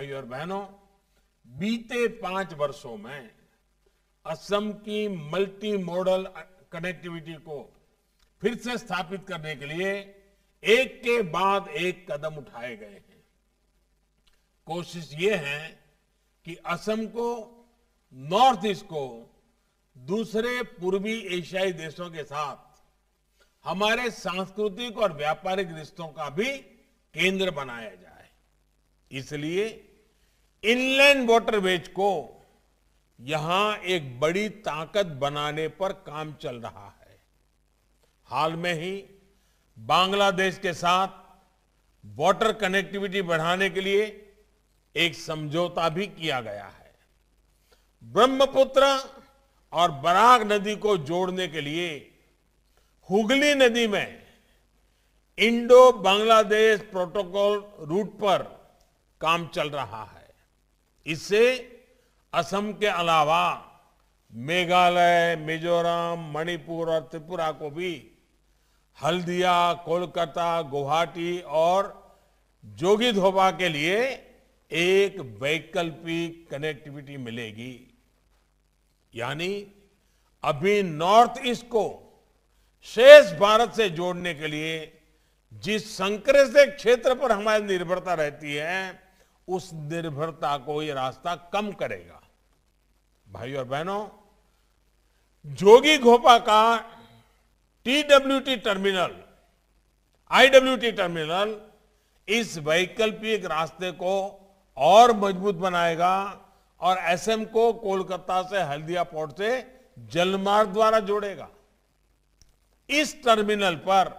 भाई और बहनों बीते पांच वर्षों में असम की मल्टी मॉडल कनेक्टिविटी को फिर से स्थापित करने के लिए एक के बाद एक कदम उठाए गए हैं कोशिश ये है कि असम को नॉर्थ ईस्ट को दूसरे पूर्वी एशियाई देशों के साथ हमारे सांस्कृतिक और व्यापारिक रिश्तों का भी केंद्र बनाया जाए इसलिए इनलैंड वाटरवेज को यहां एक बड़ी ताकत बनाने पर काम चल रहा है हाल में ही बांग्लादेश के साथ वाटर कनेक्टिविटी बढ़ाने के लिए एक समझौता भी किया गया है ब्रह्मपुत्र और बराग नदी को जोड़ने के लिए हुगली नदी में इंडो बांग्लादेश प्रोटोकॉल रूट पर काम चल रहा है इससे असम के अलावा मेघालय मिजोरम मणिपुर और त्रिपुरा को भी हल्दिया कोलकाता गुवाहाटी और जोगी धोबा के लिए एक वैकल्पिक कनेक्टिविटी मिलेगी यानी अभी नॉर्थ ईस्ट को शेष भारत से जोड़ने के लिए जिस संकरे क्षेत्र पर हमारी निर्भरता रहती है उस निर्भरता को ये रास्ता कम करेगा भाई और बहनों जोगी घोपा का टीडब्ल्यूटी टर्मिनल आईडब्ल्यूटी टर्मिनल इस वैकल्पिक रास्ते को और मजबूत बनाएगा और एसएम को कोलकाता से हल्दिया पोर्ट से जलमार्ग द्वारा जोड़ेगा इस टर्मिनल पर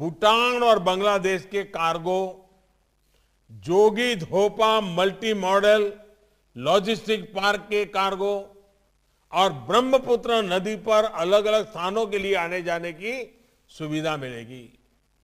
भूटान और बांग्लादेश के cargo Jogighopa multi modal logistic park के कार्गो और ब्रह्मपुत्र नदी पर अलग अलग स्थानों के लिए आने जाने की सुविधा मिलेगी